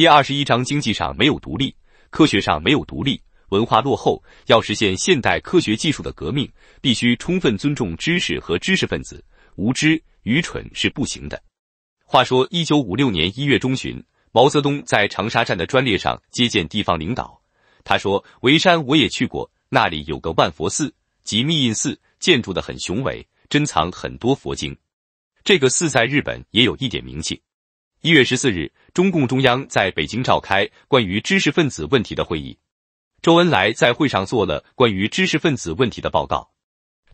第二十一章，经济上没有独立，科学上没有独立，文化落后，要实现现代科学技术的革命，必须充分尊重知识和知识分子。无知、愚蠢是不行的。话说，一九五六年一月中旬，毛泽东在长沙站的专列上接见地方领导，他说：“沩山我也去过，那里有个万佛寺即密印寺，建筑的很雄伟，珍藏很多佛经。这个寺在日本也有一点名气。”一月十四日，中共中央在北京召开关于知识分子问题的会议。周恩来在会上做了关于知识分子问题的报告。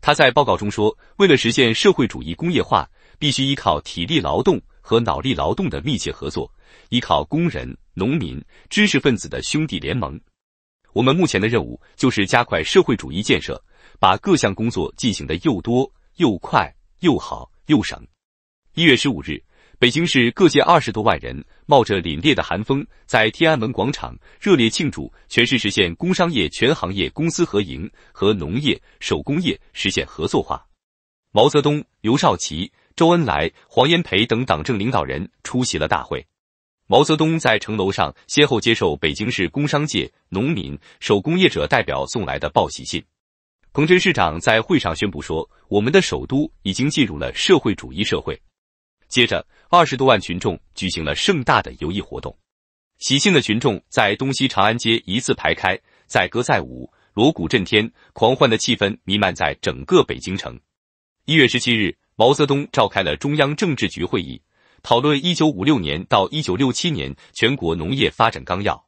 他在报告中说：“为了实现社会主义工业化，必须依靠体力劳动和脑力劳动的密切合作，依靠工人、农民、知识分子的兄弟联盟。我们目前的任务就是加快社会主义建设，把各项工作进行的又多又快又好又省。”一月十五日。北京市各界二十多万人冒着凛冽的寒风，在天安门广场热烈庆祝全市实现工商业全行业公私合营和农业手工业实现合作化。毛泽东、刘少奇、周恩来、黄炎培等党政领导人出席了大会。毛泽东在城楼上先后接受北京市工商界、农民、手工业者代表送来的报喜信。彭真市长在会上宣布说：“我们的首都已经进入了社会主义社会。”接着，二十多万群众举行了盛大的游艺活动，喜庆的群众在东西长安街一字排开，载歌载舞，锣鼓震天，狂欢的气氛弥漫在整个北京城。一月十七日，毛泽东召开了中央政治局会议，讨论一九五六年到一九六七年全国农业发展纲要。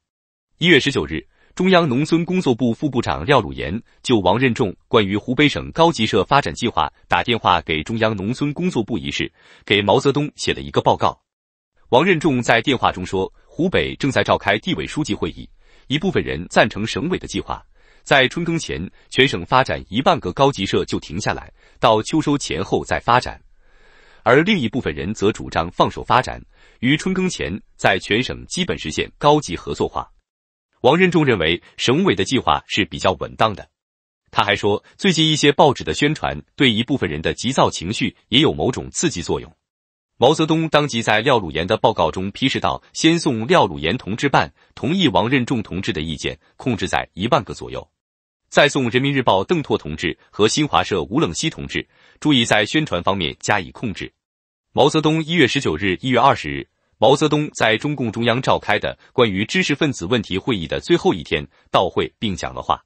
一月十九日。中央农村工作部副部长廖鲁言就王任重关于湖北省高级社发展计划打电话给中央农村工作部一事，给毛泽东写了一个报告。王任重在电话中说，湖北正在召开地委书记会议，一部分人赞成省委的计划，在春耕前全省发展一万个高级社就停下来，到秋收前后再发展；而另一部分人则主张放手发展，于春耕前在全省基本实现高级合作化。王任重认为省委的计划是比较稳当的。他还说，最近一些报纸的宣传对一部分人的急躁情绪也有某种刺激作用。毛泽东当即在廖鲁炎的报告中批示道：“先送廖鲁炎同志办，同意王任重同志的意见，控制在一万个左右。再送《人民日报》邓拓同志和新华社吴冷西同志，注意在宣传方面加以控制。”毛泽东一月十九日、一月二十日。毛泽东在中共中央召开的关于知识分子问题会议的最后一天到会并讲了话。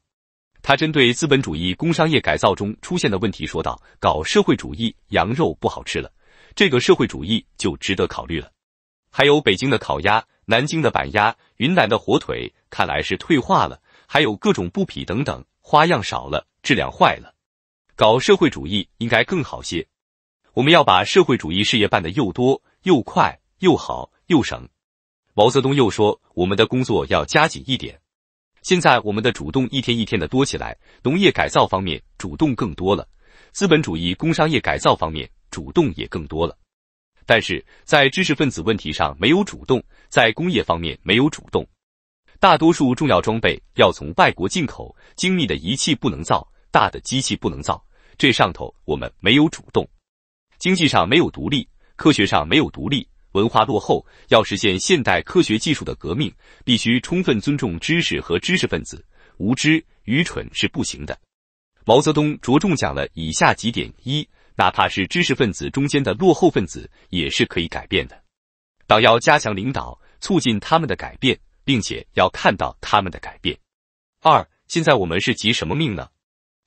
他针对资本主义工商业改造中出现的问题说道：“搞社会主义，羊肉不好吃了，这个社会主义就值得考虑了。还有北京的烤鸭、南京的板鸭、云南的火腿，看来是退化了。还有各种布匹等等，花样少了，质量坏了。搞社会主义应该更好些。我们要把社会主义事业办得又多又快。”又好又省。毛泽东又说：“我们的工作要加紧一点。现在我们的主动一天一天的多起来，农业改造方面主动更多了，资本主义工商业改造方面主动也更多了。但是在知识分子问题上没有主动，在工业方面没有主动，大多数重要装备要从外国进口，精密的仪器不能造，大的机器不能造，这上头我们没有主动，经济上没有独立，科学上没有独立。”文化落后，要实现现代科学技术的革命，必须充分尊重知识和知识分子。无知、愚蠢是不行的。毛泽东着重讲了以下几点：一、哪怕是知识分子中间的落后分子，也是可以改变的。党要加强领导，促进他们的改变，并且要看到他们的改变。二、现在我们是急什么命呢？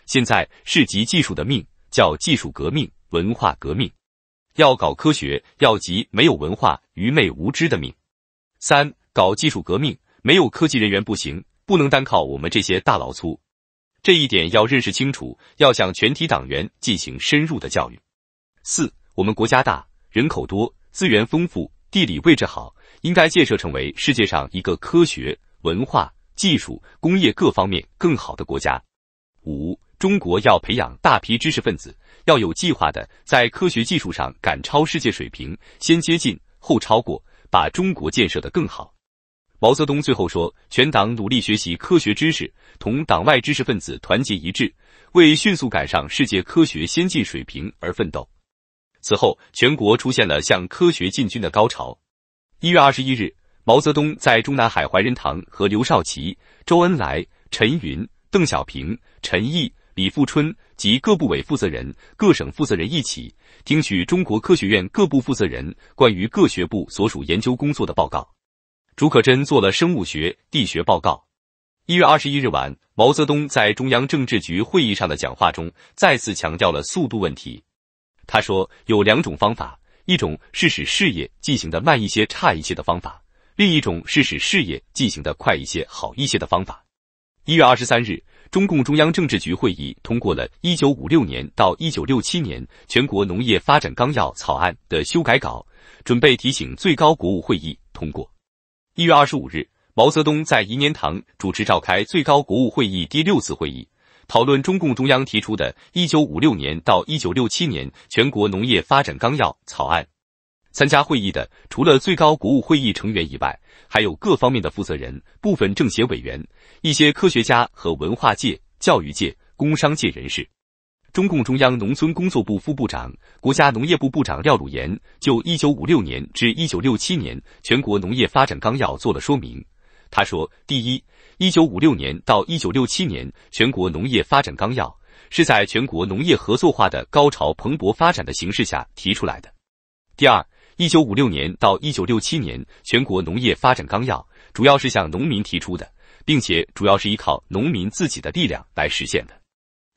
现在是急技术的命，叫技术革命、文化革命。要搞科学，要集没有文化、愚昧无知的命。三，搞技术革命，没有科技人员不行，不能单靠我们这些大老粗，这一点要认识清楚，要向全体党员进行深入的教育。四，我们国家大，人口多，资源丰富，地理位置好，应该建设成为世界上一个科学、文化、技术、工业各方面更好的国家。五，中国要培养大批知识分子。要有计划的，在科学技术上赶超世界水平，先接近后超过，把中国建设得更好。毛泽东最后说：“全党努力学习科学知识，同党外知识分子团结一致，为迅速赶上世界科学先进水平而奋斗。”此后，全国出现了向科学进军的高潮。一月二十一日，毛泽东在中南海怀仁堂和刘少奇、周恩来、陈云、邓小平、陈毅。李富春及各部委负责人、各省负责人一起听取中国科学院各部负责人关于各学部所属研究工作的报告。竺可桢做了生物学、地学报告。一月二十一日晚，毛泽东在中央政治局会议上的讲话中再次强调了速度问题。他说有两种方法，一种是使事业进行的慢一些、差一些的方法，另一种是使事业进行的快一些、好一些的方法。一月二十三日。中共中央政治局会议通过了《一九五六年到一九六七年全国农业发展纲要草案》的修改稿，准备提请最高国务会议通过。一月二十五日，毛泽东在颐年堂主持召开最高国务会议第六次会议，讨论中共中央提出的《一九五六年到一九六七年全国农业发展纲要草案》。参加会议的除了最高国务会议成员以外，还有各方面的负责人、部分政协委员、一些科学家和文化界、教育界、工商界人士。中共中央农村工作部副部长、国家农业部部长廖鲁言就一九五六年至一九六七年全国农业发展纲要做了说明。他说：第一，一九五六年到一九六七年全国农业发展纲要是在全国农业合作化的高潮蓬勃发展的形势下提出来的。第二。一九五六年到一九六七年全国农业发展纲要，主要是向农民提出的，并且主要是依靠农民自己的力量来实现的。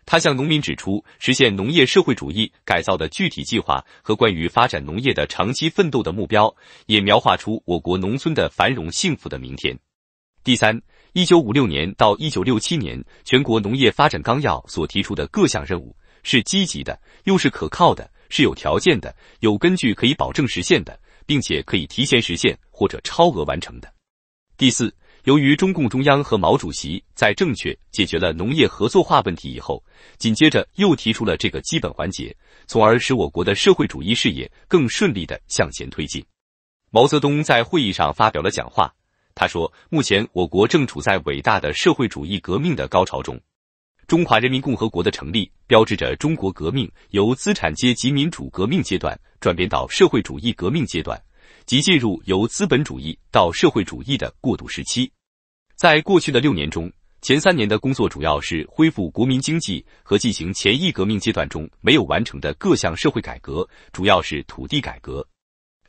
他向农民指出，实现农业社会主义改造的具体计划和关于发展农业的长期奋斗的目标，也描画出我国农村的繁荣幸福的明天。第三，一九五六年到一九六七年全国农业发展纲要所提出的各项任务是积极的，又是可靠的。是有条件的，有根据可以保证实现的，并且可以提前实现或者超额完成的。第四，由于中共中央和毛主席在正确解决了农业合作化问题以后，紧接着又提出了这个基本环节，从而使我国的社会主义事业更顺利的向前推进。毛泽东在会议上发表了讲话，他说：“目前我国正处在伟大的社会主义革命的高潮中。”中华人民共和国的成立，标志着中国革命由资产阶级民主革命阶段转变到社会主义革命阶段，即进入由资本主义到社会主义的过渡时期。在过去的六年中，前三年的工作主要是恢复国民经济和进行前一革命阶段中没有完成的各项社会改革，主要是土地改革。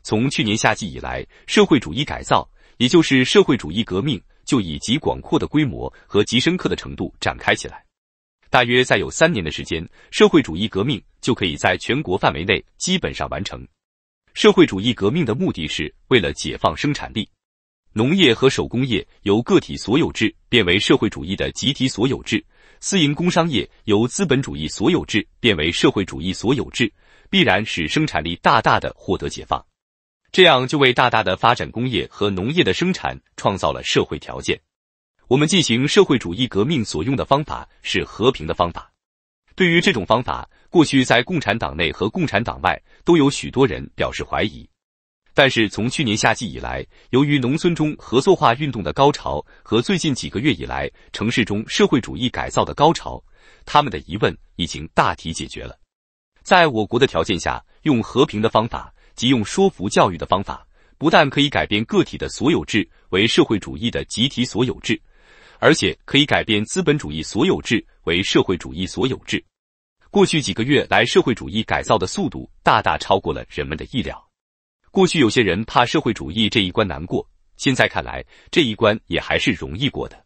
从去年夏季以来，社会主义改造，也就是社会主义革命，就以极广阔的规模和极深刻的程度展开起来。大约再有三年的时间，社会主义革命就可以在全国范围内基本上完成。社会主义革命的目的是为了解放生产力，农业和手工业由个体所有制变为社会主义的集体所有制，私营工商业由资本主义所有制变为社会主义所有制，必然使生产力大大的获得解放，这样就为大大的发展工业和农业的生产创造了社会条件。我们进行社会主义革命所用的方法是和平的方法。对于这种方法，过去在共产党内和共产党外都有许多人表示怀疑。但是从去年夏季以来，由于农村中合作化运动的高潮和最近几个月以来城市中社会主义改造的高潮，他们的疑问已经大体解决了。在我国的条件下，用和平的方法及用说服教育的方法，不但可以改变个体的所有制为社会主义的集体所有制。而且可以改变资本主义所有制为社会主义所有制。过去几个月来，社会主义改造的速度大大超过了人们的意料。过去有些人怕社会主义这一关难过，现在看来这一关也还是容易过的。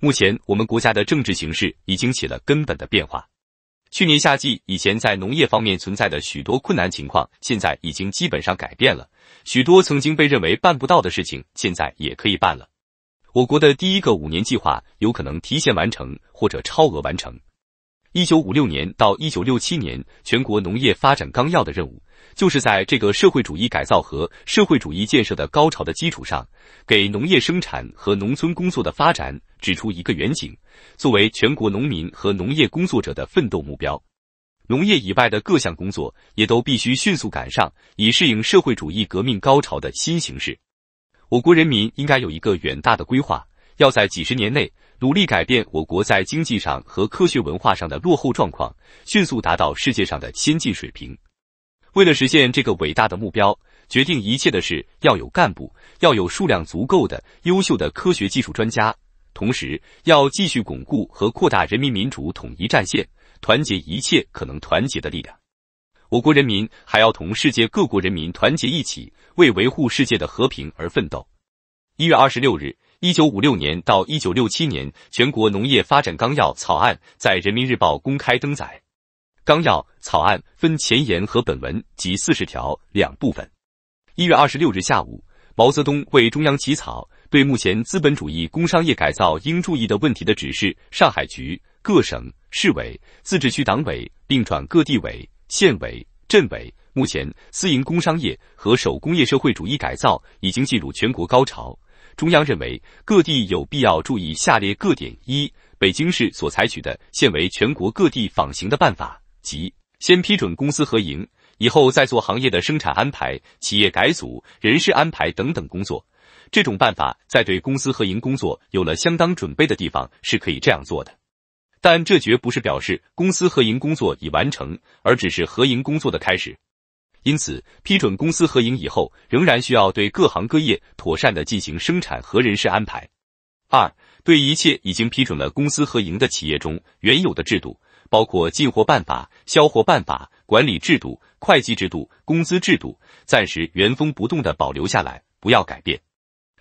目前我们国家的政治形势已经起了根本的变化。去年夏季以前在农业方面存在的许多困难情况，现在已经基本上改变了许多。曾经被认为办不到的事情，现在也可以办了。我国的第一个五年计划有可能提前完成或者超额完成。一九五六年到一九六七年全国农业发展纲要的任务，就是在这个社会主义改造和社会主义建设的高潮的基础上，给农业生产和农村工作的发展指出一个远景，作为全国农民和农业工作者的奋斗目标。农业以外的各项工作也都必须迅速赶上，以适应社会主义革命高潮的新形势。我国人民应该有一个远大的规划，要在几十年内努力改变我国在经济上和科学文化上的落后状况，迅速达到世界上的先进水平。为了实现这个伟大的目标，决定一切的是要有干部，要有数量足够的优秀的科学技术专家，同时要继续巩固和扩大人民民主统一战线，团结一切可能团结的力量。我国人民还要同世界各国人民团结一起。为维护世界的和平而奋斗。一月二十六日，一九五六年到一九六七年全国农业发展纲要草案在《人民日报》公开登载。纲要草案分前言和本文及四十条两部分。一月二十六日下午，毛泽东为中央起草对目前资本主义工商业改造应注意的问题的指示，上海局、各省市委、自治区党委，并转各地委、县委、镇委。目前私营工商业和手工业社会主义改造已经进入全国高潮。中央认为，各地有必要注意下列各点：一、北京市所采取的现为全国各地仿行的办法，即先批准公私合营，以后再做行业的生产安排、企业改组、人事安排等等工作。这种办法在对公司合营工作有了相当准备的地方是可以这样做的，但这绝不是表示公司合营工作已完成，而只是合营工作的开始。因此，批准公私合营以后，仍然需要对各行各业妥善的进行生产和人事安排。二、对一切已经批准了公私合营的企业中原有的制度，包括进货办法、销货办法、管理制度、会计制度、工资制度，暂时原封不动的保留下来，不要改变。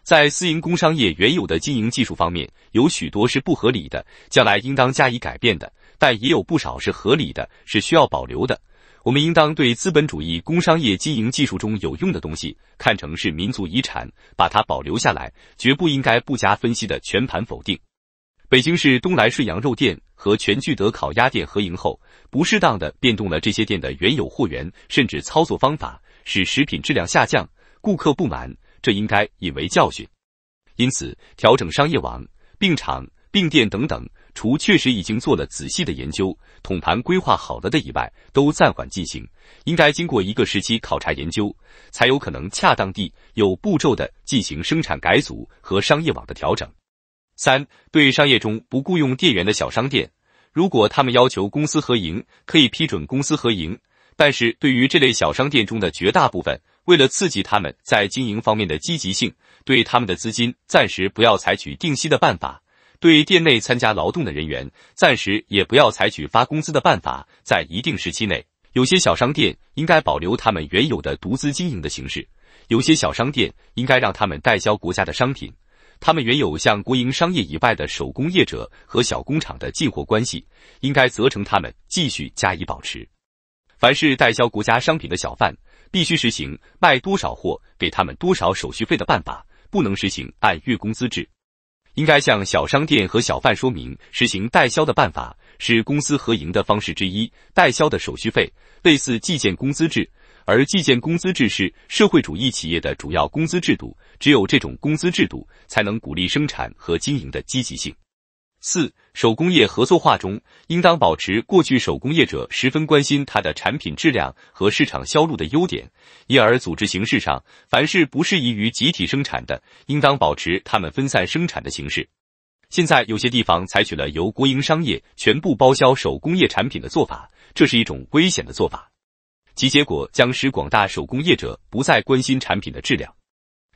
在私营工商业原有的经营技术方面，有许多是不合理的，将来应当加以改变的；但也有不少是合理的，是需要保留的。我们应当对资本主义工商业经营技术中有用的东西看成是民族遗产，把它保留下来，绝不应该不加分析的全盘否定。北京市东来顺羊肉店和全聚德烤鸭店合营后，不适当的变动了这些店的原有货源，甚至操作方法，使食品质量下降，顾客不满，这应该引为教训。因此，调整商业网，病厂病店等等。除确实已经做了仔细的研究、统盘规划好了的以外，都暂缓进行。应该经过一个时期考察研究，才有可能恰当地、有步骤地进行生产改组和商业网的调整。三、对商业中不雇佣店员的小商店，如果他们要求公私合营，可以批准公私合营。但是对于这类小商店中的绝大部分，为了刺激他们在经营方面的积极性，对他们的资金暂时不要采取定息的办法。对店内参加劳动的人员，暂时也不要采取发工资的办法。在一定时期内，有些小商店应该保留他们原有的独资经营的形式；有些小商店应该让他们代销国家的商品。他们原有向国营商业以外的手工业者和小工厂的进货关系，应该责成他们继续加以保持。凡是代销国家商品的小贩，必须实行卖多少货给他们多少手续费的办法，不能实行按月工资制。应该向小商店和小贩说明，实行代销的办法是公私合营的方式之一。代销的手续费类似计件工资制，而计件工资制是社会主义企业的主要工资制度。只有这种工资制度，才能鼓励生产和经营的积极性。四手工业合作化中，应当保持过去手工业者十分关心它的产品质量和市场销路的优点，因而组织形式上，凡是不适宜于集体生产的，应当保持他们分散生产的形式。现在有些地方采取了由国营商业全部包销手工业产品的做法，这是一种危险的做法，其结果将使广大手工业者不再关心产品的质量。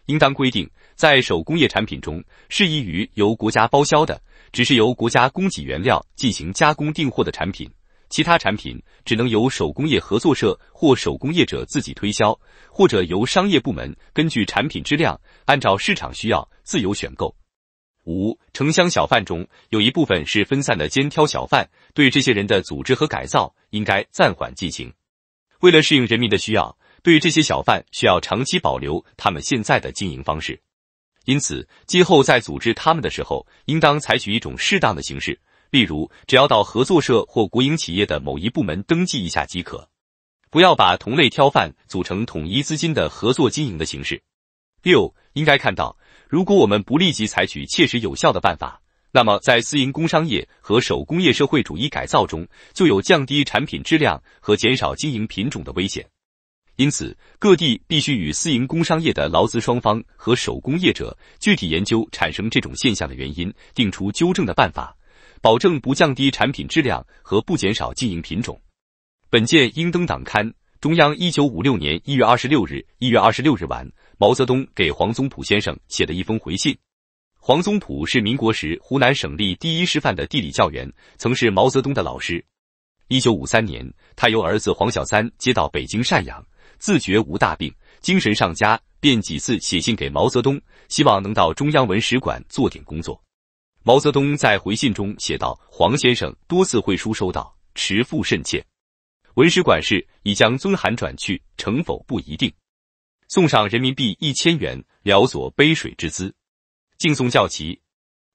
应当规定，在手工业产品中，适宜于由国家包销的，只是由国家供给原料进行加工订货的产品；其他产品只能由手工业合作社或手工业者自己推销，或者由商业部门根据产品质量，按照市场需要自由选购。五、城乡小贩中有一部分是分散的肩挑小贩，对这些人的组织和改造应该暂缓进行。为了适应人民的需要。对这些小贩需要长期保留他们现在的经营方式，因此今后在组织他们的时候，应当采取一种适当的形式，例如只要到合作社或国营企业的某一部门登记一下即可，不要把同类挑贩组成统一资金的合作经营的形式。六，应该看到，如果我们不立即采取切实有效的办法，那么在私营工商业和手工业社会主义改造中，就有降低产品质量和减少经营品种的危险。因此，各地必须与私营工商业的劳资双方和手工业者具体研究产生这种现象的原因，定出纠正的办法，保证不降低产品质量和不减少经营品种。本件应登党刊。中央一九五六年一月二十六日，一月二十六日晚，毛泽东给黄宗浦先生写了一封回信。黄宗浦是民国时湖南省立第一师范的地理教员，曾是毛泽东的老师。一九五三年，他由儿子黄小三接到北京赡养。自觉无大病，精神上佳，便几次写信给毛泽东，希望能到中央文史馆做点工作。毛泽东在回信中写道：“黄先生多次会书，收到，迟复甚歉。文史馆事已将尊函转去，成否不一定。送上人民币一千元，了所杯水之资。敬送教旗。”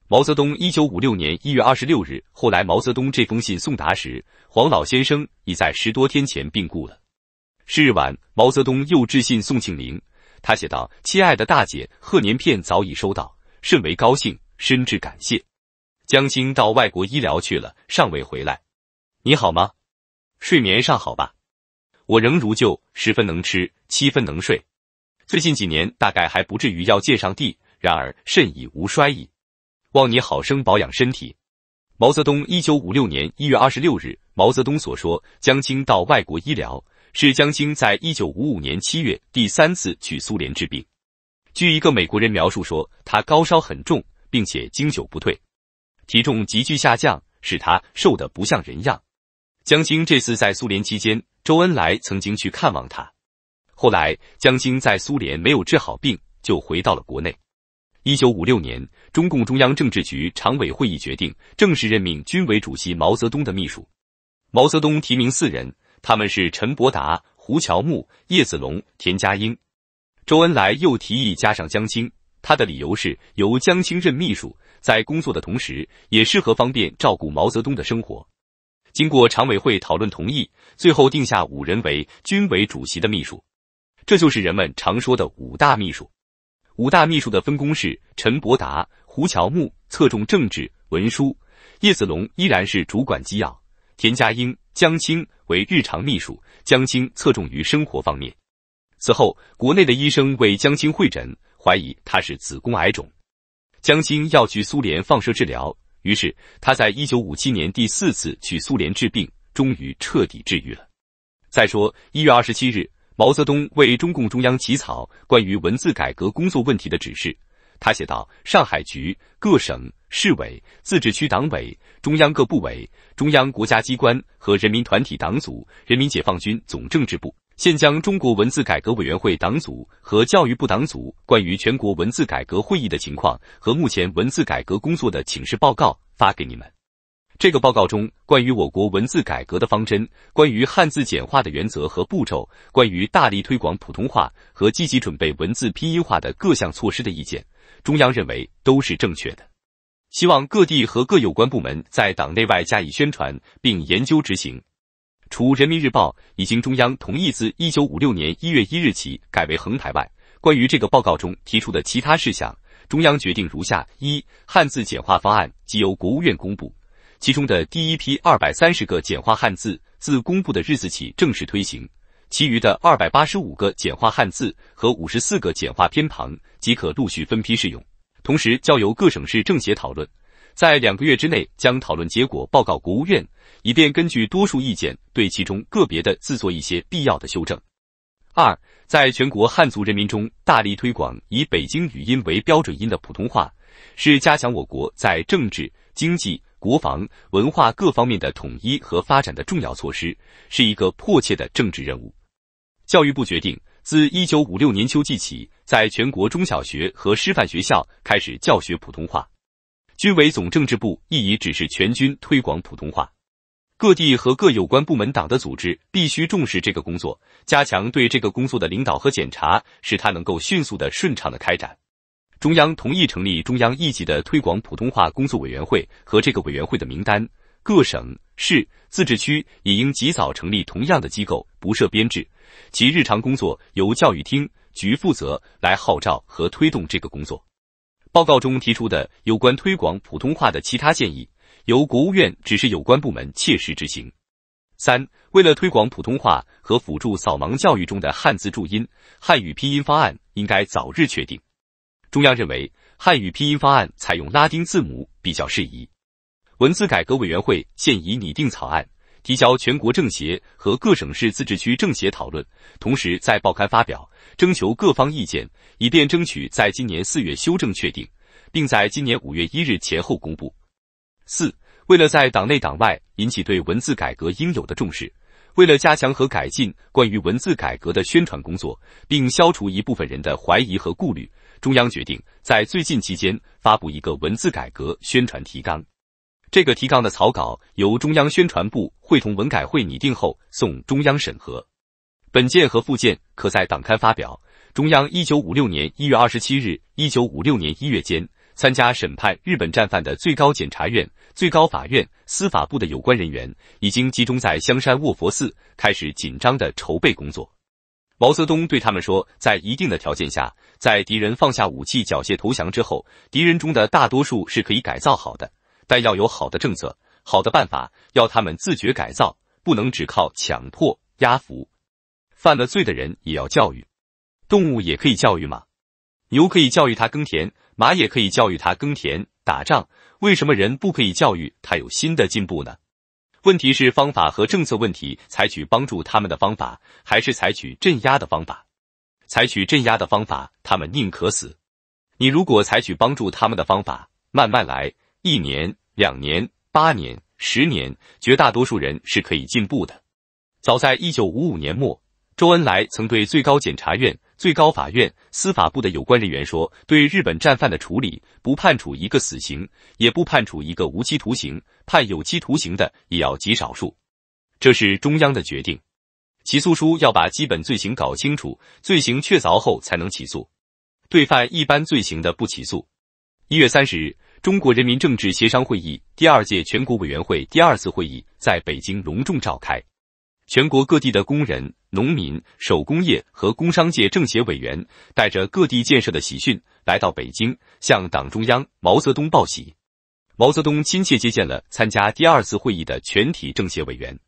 毛泽东，一九五六年一月二十六日。后来，毛泽东这封信送达时，黄老先生已在十多天前病故了。是日晚，毛泽东又致信宋庆龄，他写道：“亲爱的大姐，贺年片早已收到，甚为高兴，深致感谢。江青到外国医疗去了，尚未回来。你好吗？睡眠尚好吧？我仍如旧，十分能吃，七分能睡。最近几年大概还不至于要见上帝，然而肾已无衰矣。望你好生保养身体。”毛泽东一九五六年一月二十六日，毛泽东所说：“江青到外国医疗。”是江青在一九五五年七月第三次去苏联治病。据一个美国人描述说，他高烧很重，并且经久不退，体重急剧下降，使他瘦得不像人样。江青这次在苏联期间，周恩来曾经去看望他。后来，江青在苏联没有治好病，就回到了国内。一九五六年，中共中央政治局常委会议决定正式任命军委主席毛泽东的秘书。毛泽东提名四人。他们是陈伯达、胡乔木、叶子龙、田家英。周恩来又提议加上江青，他的理由是由江青任秘书，在工作的同时也适合方便照顾毛泽东的生活。经过常委会讨论同意，最后定下五人为军委主席的秘书，这就是人们常说的五大秘书。五大秘书的分工是：陈伯达、胡乔木侧重政治文书，叶子龙依然是主管机要，田家英。江青为日常秘书，江青侧重于生活方面。此后，国内的医生为江青会诊，怀疑她是子宫癌肿。江青要去苏联放射治疗，于是她在一九五七年第四次去苏联治病，终于彻底治愈了。再说，一月二十七日，毛泽东为中共中央起草关于文字改革工作问题的指示。他写道：“上海局、各省市委、自治区党委、中央各部委、中央国家机关和人民团体党组、人民解放军总政治部，现将中国文字改革委员会党组和教育部党组关于全国文字改革会议的情况和目前文字改革工作的请示报告发给你们。这个报告中，关于我国文字改革的方针，关于汉字简化的原则和步骤，关于大力推广普通话和积极准备文字拼音化的各项措施的意见。”中央认为都是正确的，希望各地和各有关部门在党内外加以宣传并研究执行。除《人民日报》已经中央同意自一九五六年一月一日起改为横排外，关于这个报告中提出的其他事项，中央决定如下：一、汉字简化方案即由国务院公布，其中的第一批二百三十个简化汉字自公布的日子起正式推行。其余的二百八十五个简化汉字和五十四个简化偏旁即可陆续分批适用，同时交由各省市政协讨论，在两个月之内将讨论结果报告国务院，以便根据多数意见对其中个别的字做一些必要的修正。二，在全国汉族人民中大力推广以北京语音为标准音的普通话，是加强我国在政治、经济、国防、文化各方面的统一和发展的重要措施，是一个迫切的政治任务。教育部决定，自一九五六年秋季起，在全国中小学和师范学校开始教学普通话。军委总政治部亦已指示全军推广普通话。各地和各有关部门党的组织必须重视这个工作，加强对这个工作的领导和检查，使它能够迅速的、顺畅的开展。中央同意成立中央一级的推广普通话工作委员会和这个委员会的名单。各省、市、自治区也应及早成立同样的机构。不设编制，其日常工作由教育厅局负责来号召和推动这个工作。报告中提出的有关推广普通话的其他建议，由国务院指示有关部门切实执行。三、为了推广普通话和辅助扫盲教育中的汉字注音，汉语拼音方案应该早日确定。中央认为，汉语拼音方案采用拉丁字母比较适宜。文字改革委员会现已拟定草案。提交全国政协和各省市自治区政协讨论，同时在报刊发表，征求各方意见，以便争取在今年四月修正确定，并在今年五月一日前后公布。四、为了在党内党外引起对文字改革应有的重视，为了加强和改进关于文字改革的宣传工作，并消除一部分人的怀疑和顾虑，中央决定在最近期间发布一个文字改革宣传提纲。这个提纲的草稿由中央宣传部会同文改会拟定后送中央审核，本件和附件可在党刊发表。中央一九五六年一月二十七日，一九五六年一月间，参加审判日本战犯的最高检察院、最高法院、司法部的有关人员已经集中在香山卧佛寺，开始紧张的筹备工作。毛泽东对他们说：“在一定的条件下，在敌人放下武器、缴械投降之后，敌人中的大多数是可以改造好的。”但要有好的政策、好的办法，要他们自觉改造，不能只靠强迫压服。犯了罪的人也要教育，动物也可以教育吗？牛可以教育它耕田，马也可以教育它耕田、打仗，为什么人不可以教育他有新的进步呢？问题是方法和政策问题，采取帮助他们的方法，还是采取镇压的方法？采取镇压的方法，他们宁可死。你如果采取帮助他们的方法，慢慢来。一年、两年、八年、十年，绝大多数人是可以进步的。早在一九五五年末，周恩来曾对最高检察院、最高法院、司法部的有关人员说：“对日本战犯的处理，不判处一个死刑，也不判处一个无期徒刑，判有期徒刑的也要极少数。这是中央的决定。起诉书要把基本罪行搞清楚，罪行确凿后才能起诉。对犯一般罪行的不起诉。”一月三十日。中国人民政治协商会议第二届全国委员会第二次会议在北京隆重召开，全国各地的工人、农民、手工业和工商界政协委员带着各地建设的喜讯来到北京，向党中央毛泽东报喜。毛泽东亲切接见了参加第二次会议的全体政协委员。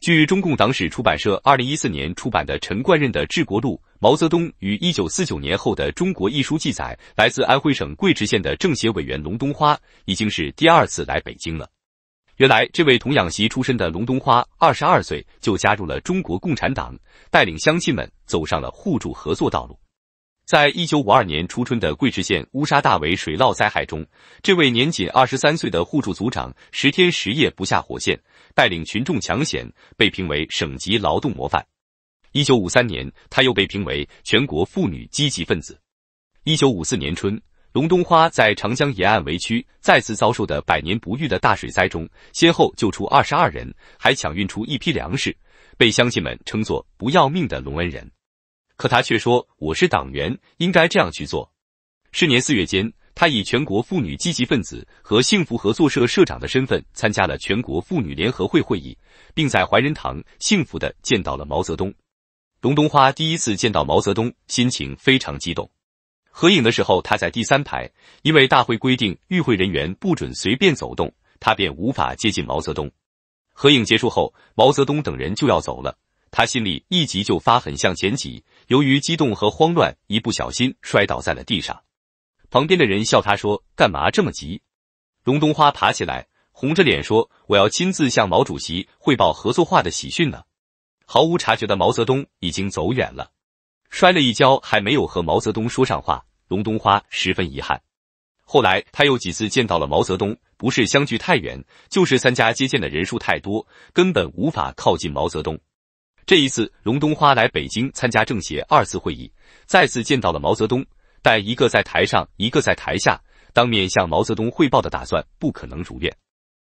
据中共党史出版社二零一四年出版的陈冠任的《治国录》，毛泽东于一九四九年后的《中国一书》记载，来自安徽省贵池县的政协委员龙冬花已经是第二次来北京了。原来，这位童养媳出身的龙冬花，二十二岁就加入了中国共产党，带领乡亲们走上了互助合作道路。在一九五二年初春的贵池县乌沙大围水涝灾害中，这位年仅二十三岁的互助组长十天十夜不下火线。带领群众抢险，被评为省级劳动模范。一九五三年，他又被评为全国妇女积极分子。一九五四年春，龙冬花在长江沿岸围区再次遭受的百年不遇的大水灾中，先后救出二十二人，还抢运出一批粮食，被乡亲们称作“不要命的龙恩人”。可他却说：“我是党员，应该这样去做。”是年四月间。他以全国妇女积极分子和幸福合作社社长的身份参加了全国妇女联合会会议，并在怀仁堂幸福的见到了毛泽东。龙冬花第一次见到毛泽东，心情非常激动。合影的时候，他在第三排，因为大会规定与会人员不准随便走动，他便无法接近毛泽东。合影结束后，毛泽东等人就要走了，他心里一急就发狠向前挤，由于激动和慌乱，一不小心摔倒在了地上。旁边的人笑他，说：“干嘛这么急？”龙冬花爬起来，红着脸说：“我要亲自向毛主席汇报合作化的喜讯呢。”毫无察觉的毛泽东已经走远了。摔了一跤，还没有和毛泽东说上话，龙冬花十分遗憾。后来他又几次见到了毛泽东，不是相距太远，就是参加接见的人数太多，根本无法靠近毛泽东。这一次，龙冬花来北京参加政协二次会议，再次见到了毛泽东。但一个在台上，一个在台下，当面向毛泽东汇报的打算不可能如愿。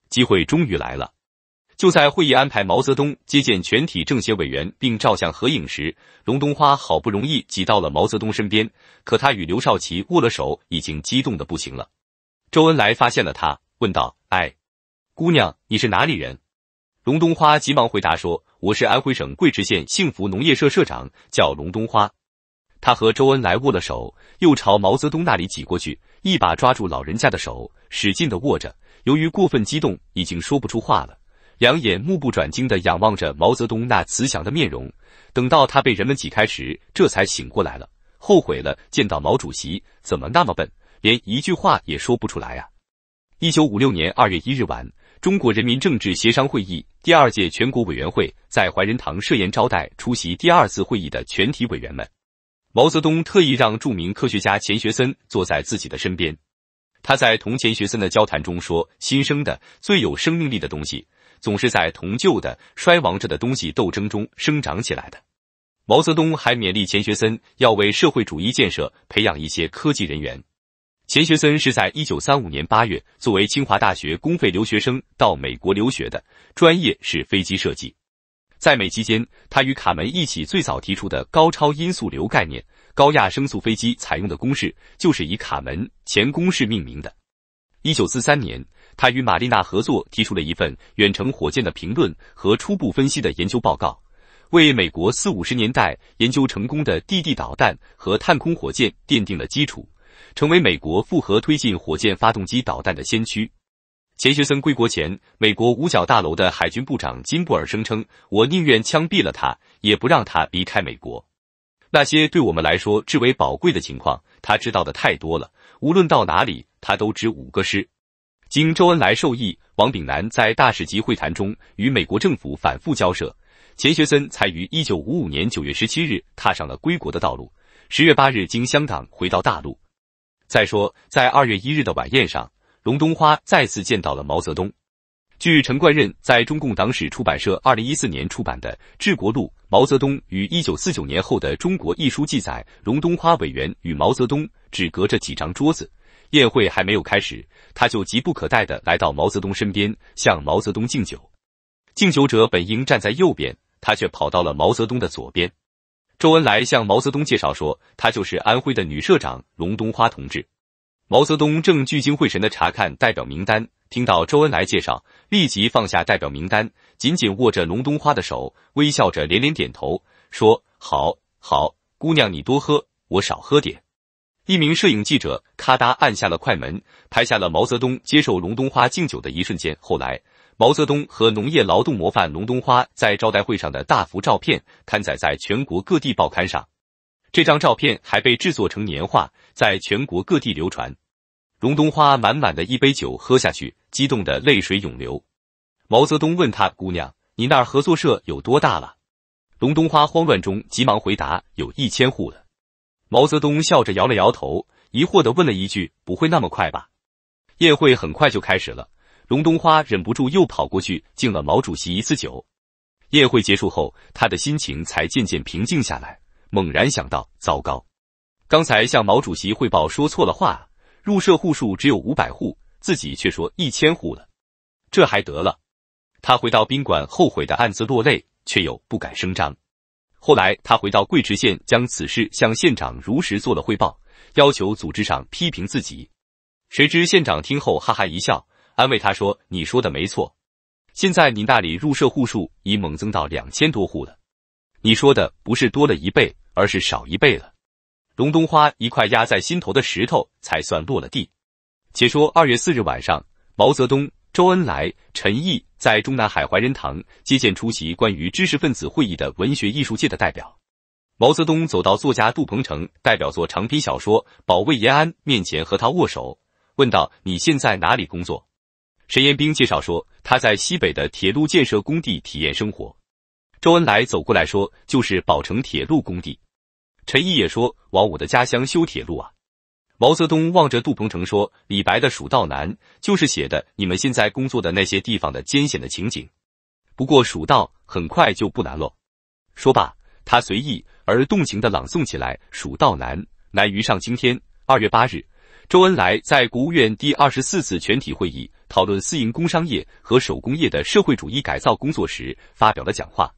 机会终于来了，就在会议安排毛泽东接见全体政协委员并照相合影时，龙冬花好不容易挤到了毛泽东身边，可他与刘少奇握了手，已经激动的不行了。周恩来发现了他，问道：“哎，姑娘，你是哪里人？”龙冬花急忙回答说：“我是安徽省贵池县幸福农业社社长，叫龙冬花。”他和周恩来握了手，又朝毛泽东那里挤过去，一把抓住老人家的手，使劲的握着。由于过分激动，已经说不出话了，两眼目不转睛的仰望着毛泽东那慈祥的面容。等到他被人们挤开时，这才醒过来了，后悔了，见到毛主席怎么那么笨，连一句话也说不出来啊！一九五六年二月一日晚，中国人民政治协商会议第二届全国委员会在怀仁堂设宴招待出席第二次会议的全体委员们。毛泽东特意让著名科学家钱学森坐在自己的身边，他在同钱学森的交谈中说：“新生的最有生命力的东西，总是在同旧的衰亡着的东西斗争中生长起来的。”毛泽东还勉励钱学森要为社会主义建设培养一些科技人员。钱学森是在1935年8月作为清华大学公费留学生到美国留学的，专业是飞机设计。在美期间，他与卡门一起最早提出的高超音速流概念、高亚声速飞机采用的公式，就是以卡门前公式命名的。一九四三年，他与玛丽娜合作提出了一份远程火箭的评论和初步分析的研究报告，为美国四五十年代研究成功的地地导弹和探空火箭奠定了基础，成为美国复合推进火箭发动机导弹的先驱。钱学森归国前，美国五角大楼的海军部长金布尔声称：“我宁愿枪毙了他，也不让他离开美国。那些对我们来说至为宝贵的情况，他知道的太多了。无论到哪里，他都值五个师。”经周恩来授意，王炳南在大使级会谈中与美国政府反复交涉，钱学森才于一九五五年九月十七日踏上了归国的道路。十月八日，经香港回到大陆。再说，在二月一日的晚宴上。龙东花再次见到了毛泽东。据陈冠任在中共党史出版社二零一四年出版的《治国录：毛泽东于一九四九年后的中国》一书记载，龙东花委员与毛泽东只隔着几张桌子，宴会还没有开始，他就急不可待的来到毛泽东身边，向毛泽东敬酒。敬酒者本应站在右边，他却跑到了毛泽东的左边。周恩来向毛泽东介绍说，他就是安徽的女社长龙东花同志。毛泽东正聚精会神地查看代表名单，听到周恩来介绍，立即放下代表名单，紧紧握着龙冬花的手，微笑着连连点头，说：“好，好，姑娘你多喝，我少喝点。”一名摄影记者咔嗒按下了快门，拍下了毛泽东接受龙冬花敬酒的一瞬间。后来，毛泽东和农业劳动模范龙冬花在招待会上的大幅照片刊载在全国各地报刊上，这张照片还被制作成年画。在全国各地流传。龙冬花满满的一杯酒喝下去，激动的泪水涌流。毛泽东问他：“姑娘，你那儿合作社有多大了？”龙冬花慌乱中急忙回答：“有一千户了。”毛泽东笑着摇了摇头，疑惑的问了一句：“不会那么快吧？”宴会很快就开始了，龙冬花忍不住又跑过去敬了毛主席一次酒。宴会结束后，他的心情才渐渐平静下来，猛然想到：糟糕。刚才向毛主席汇报说错了话，入社户数只有五百户，自己却说一千户了，这还得了？他回到宾馆，后悔的暗自落泪，却又不敢声张。后来他回到贵池县，将此事向县长如实做了汇报，要求组织上批评自己。谁知县长听后哈哈一笑，安慰他说：“你说的没错，现在你那里入社户数已猛增到两千多户了，你说的不是多了一倍，而是少一倍了。”隆冬花一块压在心头的石头才算落了地。且说二月四日晚上，毛泽东、周恩来、陈毅在中南海怀仁堂接见出席关于知识分子会议的文学艺术界的代表。毛泽东走到作家杜鹏程代表作长篇小说《保卫延安》面前，和他握手，问道：“你现在哪里工作？”沈延冰介绍说：“他在西北的铁路建设工地体验生活。”周恩来走过来说：“就是宝成铁路工地。”陈毅也说：“往我的家乡修铁路啊！”毛泽东望着杜鹏程说：“李白的《蜀道难》就是写的你们现在工作的那些地方的艰险的情景。不过蜀道很快就不难了。”说罢，他随意而动情地朗诵起来：“蜀道难，难于上青天。”二月八日，周恩来在国务院第二十四次全体会议讨论私营工商业和手工业的社会主义改造工作时发表了讲话。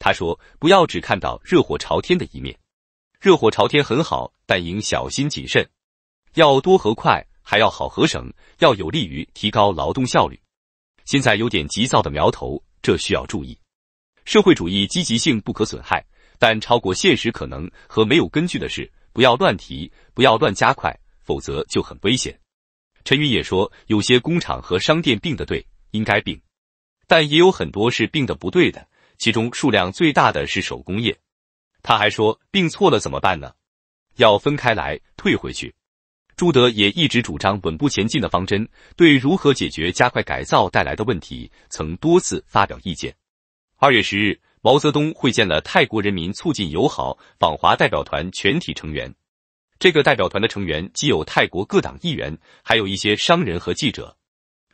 他说：“不要只看到热火朝天的一面。”热火朝天很好，但应小心谨慎，要多和快，还要好和省，要有利于提高劳动效率。现在有点急躁的苗头，这需要注意。社会主义积极性不可损害，但超过现实可能和没有根据的事，不要乱提，不要乱加快，否则就很危险。陈云也说，有些工厂和商店并的对，应该并，但也有很多是并的不对的，其中数量最大的是手工业。他还说，病错了怎么办呢？要分开来退回去。朱德也一直主张稳步前进的方针，对如何解决加快改造带来的问题，曾多次发表意见。二月十日，毛泽东会见了泰国人民促进友好访华代表团全体成员。这个代表团的成员既有泰国各党议员，还有一些商人和记者。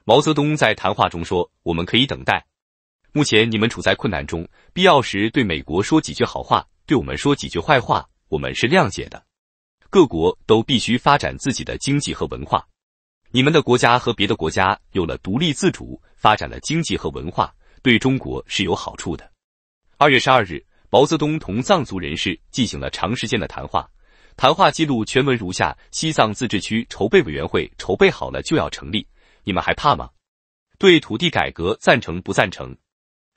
毛泽东在谈话中说：“我们可以等待，目前你们处在困难中，必要时对美国说几句好话。”对我们说几句坏话，我们是谅解的。各国都必须发展自己的经济和文化。你们的国家和别的国家有了独立自主，发展了经济和文化，对中国是有好处的。二月十二日，毛泽东同藏族人士进行了长时间的谈话，谈话记录全文如下：西藏自治区筹备委员会筹备好了就要成立，你们还怕吗？对土地改革赞成不赞成？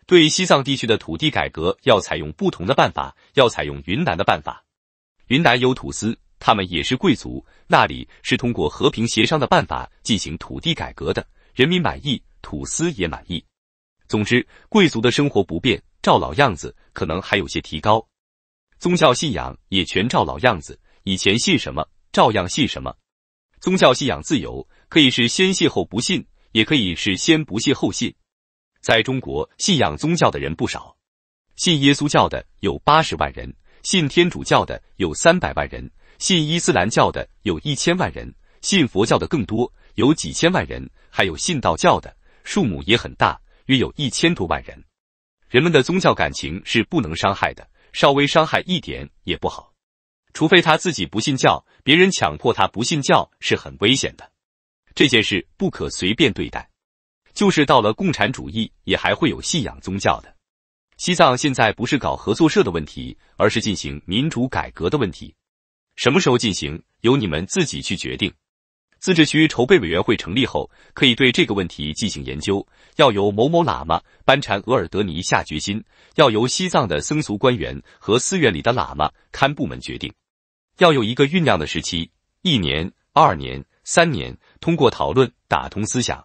对西藏地区的土地改革要采用不同的办法，要采用云南的办法。云南有土司，他们也是贵族，那里是通过和平协商的办法进行土地改革的，人民满意，土司也满意。总之，贵族的生活不变，照老样子，可能还有些提高。宗教信仰也全照老样子，以前信什么，照样信什么。宗教信仰自由，可以是先信后不信，也可以是先不信后信。在中国，信仰宗教的人不少，信耶稣教的有八十万人，信天主教的有三百万人，信伊斯兰教的有一千万人，信佛教的更多，有几千万人，还有信道教的，数目也很大，约有一千多万人。人们的宗教感情是不能伤害的，稍微伤害一点也不好。除非他自己不信教，别人强迫他不信教是很危险的，这件事不可随便对待。就是到了共产主义，也还会有信仰宗教的。西藏现在不是搞合作社的问题，而是进行民主改革的问题。什么时候进行，由你们自己去决定。自治区筹备委员会成立后，可以对这个问题进行研究。要由某某喇嘛班禅额尔德尼下决心，要由西藏的僧俗官员和寺院里的喇嘛堪部门决定。要有一个酝酿的时期，一年、二年、三年，通过讨论，打通思想。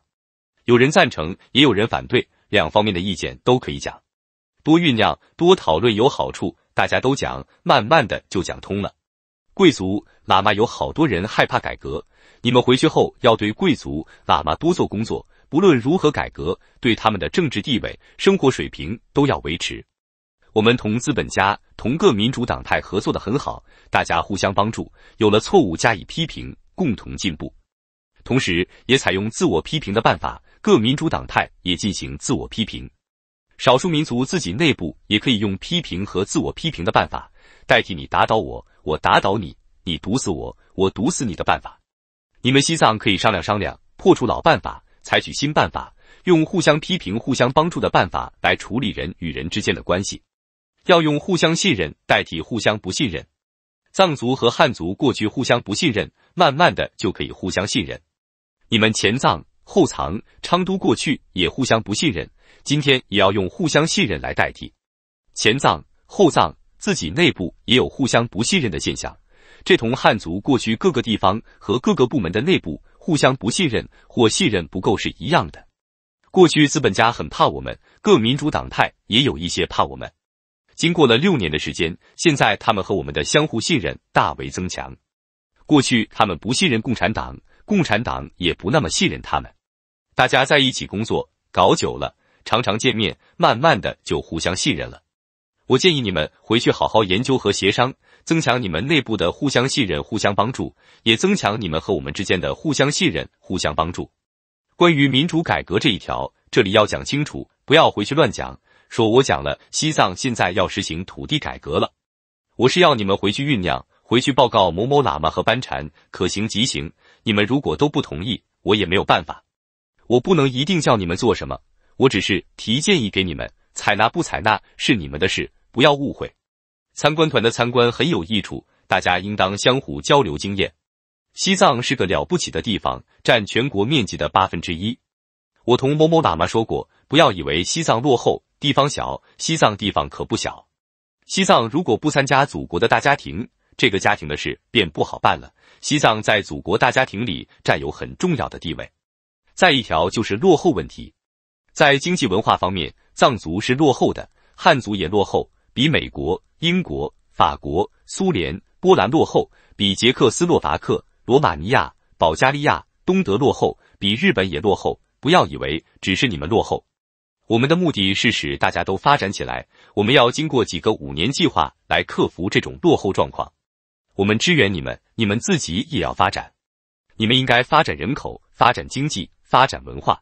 有人赞成，也有人反对，两方面的意见都可以讲，多酝酿，多讨论有好处，大家都讲，慢慢的就讲通了。贵族喇嘛有好多人害怕改革，你们回去后要对贵族喇嘛多做工作，不论如何改革，对他们的政治地位、生活水平都要维持。我们同资本家、同各民主党派合作的很好，大家互相帮助，有了错误加以批评，共同进步。同时，也采用自我批评的办法，各民主党派也进行自我批评，少数民族自己内部也可以用批评和自我批评的办法，代替你打倒我，我打倒你，你毒死我，我毒死你的办法。你们西藏可以商量商量，破除老办法，采取新办法，用互相批评、互相帮助的办法来处理人与人之间的关系，要用互相信任代替互相不信任。藏族和汉族过去互相不信任，慢慢的就可以互相信任。你们前藏后藏，昌都过去也互相不信任，今天也要用互相信任来代替。前藏后藏，自己内部也有互相不信任的现象，这同汉族过去各个地方和各个部门的内部互相不信任或信任不够是一样的。过去资本家很怕我们，各民主党派也有一些怕我们。经过了六年的时间，现在他们和我们的相互信任大为增强。过去他们不信任共产党。共产党也不那么信任他们，大家在一起工作搞久了，常常见面，慢慢的就互相信任了。我建议你们回去好好研究和协商，增强你们内部的互相信任、互相帮助，也增强你们和我们之间的互相信任、互相帮助。关于民主改革这一条，这里要讲清楚，不要回去乱讲。说我讲了西藏现在要实行土地改革了，我是要你们回去酝酿，回去报告某某喇嘛和班禅，可行即行。你们如果都不同意，我也没有办法。我不能一定叫你们做什么，我只是提建议给你们。采纳不采纳是你们的事，不要误会。参观团的参观很有益处，大家应当相互交流经验。西藏是个了不起的地方，占全国面积的八分之一。我同某某喇嘛说过，不要以为西藏落后，地方小，西藏地方可不小。西藏如果不参加祖国的大家庭，这个家庭的事便不好办了。西藏在祖国大家庭里占有很重要的地位。再一条就是落后问题，在经济文化方面，藏族是落后的，汉族也落后，比美国、英国、法国、苏联、波兰落后，比捷克斯洛伐克、罗马尼亚、保加利亚、东德落后，比日本也落后。不要以为只是你们落后，我们的目的是使大家都发展起来。我们要经过几个五年计划来克服这种落后状况。我们支援你们，你们自己也要发展。你们应该发展人口、发展经济、发展文化。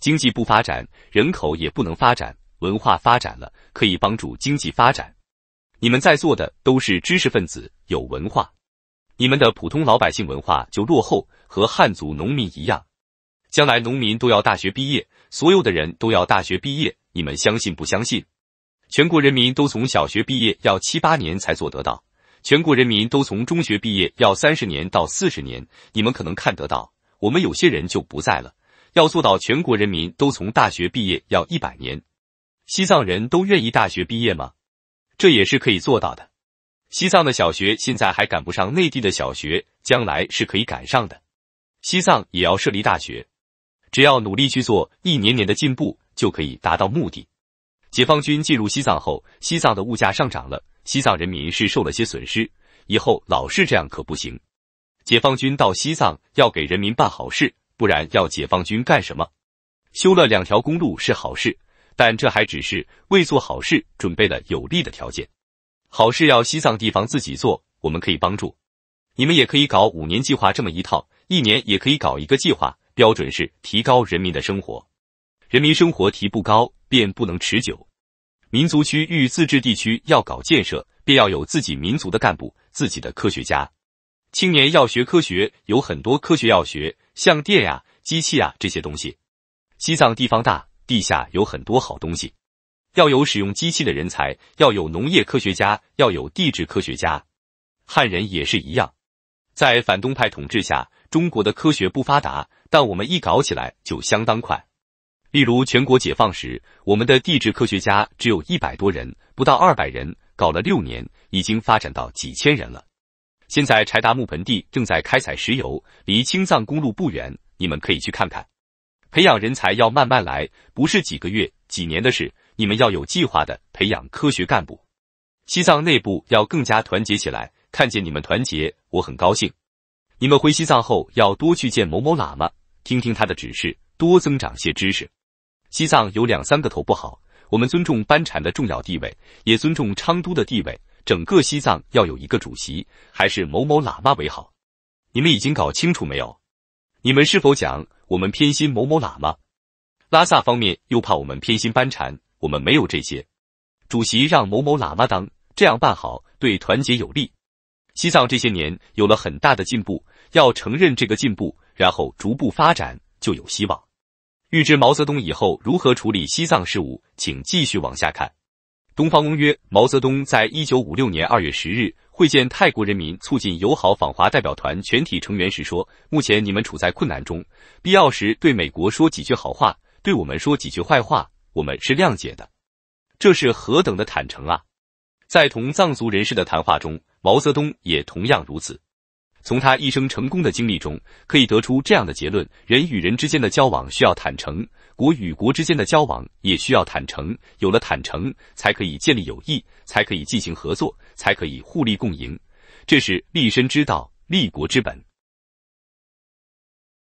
经济不发展，人口也不能发展。文化发展了，可以帮助经济发展。你们在座的都是知识分子，有文化。你们的普通老百姓文化就落后，和汉族农民一样。将来农民都要大学毕业，所有的人都要大学毕业。你们相信不相信？全国人民都从小学毕业，要七八年才做得到。全国人民都从中学毕业要三十年到四十年，你们可能看得到，我们有些人就不在了。要做到全国人民都从大学毕业要一百年，西藏人都愿意大学毕业吗？这也是可以做到的。西藏的小学现在还赶不上内地的小学，将来是可以赶上的。西藏也要设立大学，只要努力去做，一年年的进步就可以达到目的。解放军进入西藏后，西藏的物价上涨了。西藏人民是受了些损失，以后老是这样可不行。解放军到西藏要给人民办好事，不然要解放军干什么？修了两条公路是好事，但这还只是为做好事准备了有利的条件。好事要西藏地方自己做，我们可以帮助，你们也可以搞五年计划这么一套，一年也可以搞一个计划，标准是提高人民的生活，人民生活提不高便不能持久。民族区域自治地区要搞建设，便要有自己民族的干部、自己的科学家。青年要学科学，有很多科学要学，像电呀、机器啊这些东西。西藏地方大，地下有很多好东西，要有使用机器的人才，要有农业科学家，要有地质科学家。汉人也是一样。在反动派统治下，中国的科学不发达，但我们一搞起来就相当快。例如，全国解放时，我们的地质科学家只有一百多人，不到二百人，搞了六年，已经发展到几千人了。现在柴达木盆地正在开采石油，离青藏公路不远，你们可以去看看。培养人才要慢慢来，不是几个月、几年的事，你们要有计划的培养科学干部。西藏内部要更加团结起来，看见你们团结，我很高兴。你们回西藏后要多去见某某喇嘛，听听他的指示，多增长些知识。西藏有两三个头不好，我们尊重班禅的重要地位，也尊重昌都的地位。整个西藏要有一个主席，还是某某喇嘛为好。你们已经搞清楚没有？你们是否讲我们偏心某某喇嘛？拉萨方面又怕我们偏心班禅，我们没有这些。主席让某某喇嘛当，这样办好，对团结有利。西藏这些年有了很大的进步，要承认这个进步，然后逐步发展，就有希望。预知毛泽东以后如何处理西藏事务，请继续往下看。东方公约，毛泽东在一九五六年二月十日会见泰国人民促进友好访华代表团全体成员时说：“目前你们处在困难中，必要时对美国说几句好话，对我们说几句坏话，我们是谅解的。这是何等的坦诚啊！”在同藏族人士的谈话中，毛泽东也同样如此。从他一生成功的经历中，可以得出这样的结论：人与人之间的交往需要坦诚，国与国之间的交往也需要坦诚。有了坦诚，才可以建立友谊，才可以进行合作，才可以互利共赢。这是立身之道，立国之本。